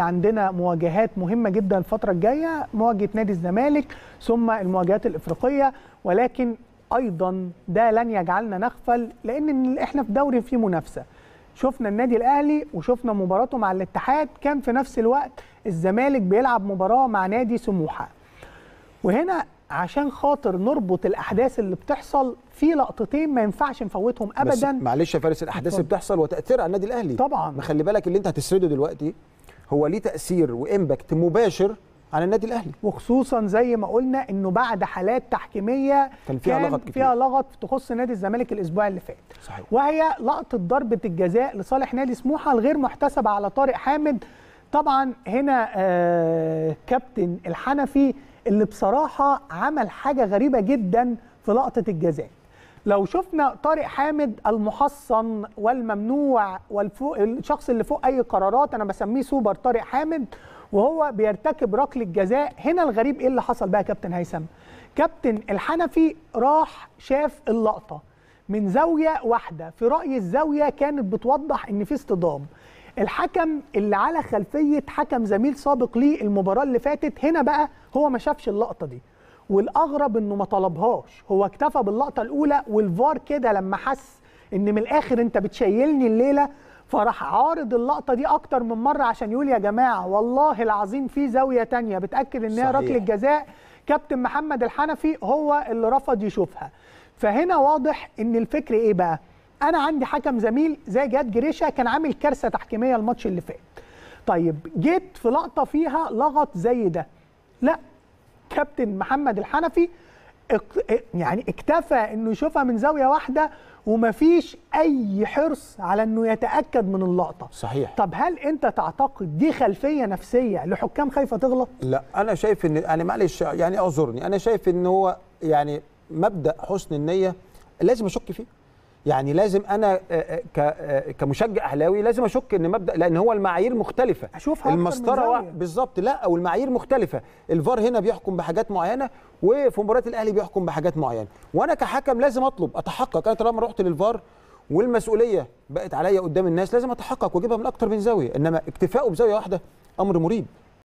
عندنا مواجهات مهمه جدا الفتره الجايه مواجهه نادي الزمالك ثم المواجهات الافريقيه ولكن ايضا ده لن يجعلنا نغفل لان احنا في دوري فيه منافسه شفنا النادي الاهلي وشفنا مباراته مع الاتحاد كان في نفس الوقت الزمالك بيلعب مباراه مع نادي سموحه وهنا عشان خاطر نربط الاحداث اللي بتحصل في لقطتين ما ينفعش نفوتهم ابدا بس معلش يا فارس الاحداث اللي بتحصل وتاثير على النادي الاهلي طبعا ما خلي بالك اللي انت هتسرده دلوقتي هو ليه تاثير وامباكت مباشر على النادي الاهلي وخصوصا زي ما قلنا انه بعد حالات تحكيميه كان فيها كان لغط كتير. فيها لغط تخص نادي الزمالك الاسبوع اللي فات صحيح. وهي لقطه ضربه الجزاء لصالح نادي سموحه الغير محتسبه على طارق حامد طبعا هنا آه كابتن الحنفي اللي بصراحه عمل حاجه غريبه جدا في لقطه الجزاء لو شفنا طارق حامد المحصن والممنوع والفوق الشخص اللي فوق اي قرارات انا بسميه سوبر طارق حامد وهو بيرتكب ركله جزاء هنا الغريب ايه اللي حصل بقى يا كابتن هيثم كابتن الحنفي راح شاف اللقطه من زاويه واحده في رايي الزاويه كانت بتوضح ان في اصطدام الحكم اللي على خلفيه حكم زميل سابق ليه المباراه اللي فاتت هنا بقى هو ما شافش اللقطه دي والاغرب انه ما طلبهاش هو اكتفى باللقطه الاولى والفار كده لما حس ان من الاخر انت بتشيلني الليله فراح عارض اللقطه دي اكتر من مره عشان يقول يا جماعه والله العظيم في زاويه تانية بتاكد ان هي ركله جزاء كابتن محمد الحنفي هو اللي رفض يشوفها فهنا واضح ان الفكر ايه بقى انا عندي حكم زميل زي جاد جريشا كان عامل كارثه تحكيميه الماتش اللي فات طيب جيت في لقطه فيها لغط زي ده لا كابتن محمد الحنفي يعني اكتفى انه يشوفها من زاويه واحده ومفيش اي حرص على انه يتاكد من اللقطه صحيح طب هل انت تعتقد دي خلفيه نفسيه لحكام خايفه تغلط لا انا شايف ان انا معلش يعني اعذرني انا شايف ان هو يعني مبدا حسن النيه لازم اشك فيه يعني لازم انا آه، آه، آه، كمشجع اهلاوي لازم اشك ان مبدا لان هو المعايير مختلفه اشوفها المسطره بالظبط لا والمعايير مختلفه الفار هنا بيحكم بحاجات معينه وفي مباراه الاهلي بيحكم بحاجات معينه وانا كحكم لازم اطلب اتحقق انا طالما رحت للفار والمسؤوليه بقت عليا قدام الناس لازم اتحقق واجيبها من اكتر من زاويه انما اكتفائه بزاويه واحده امر مريب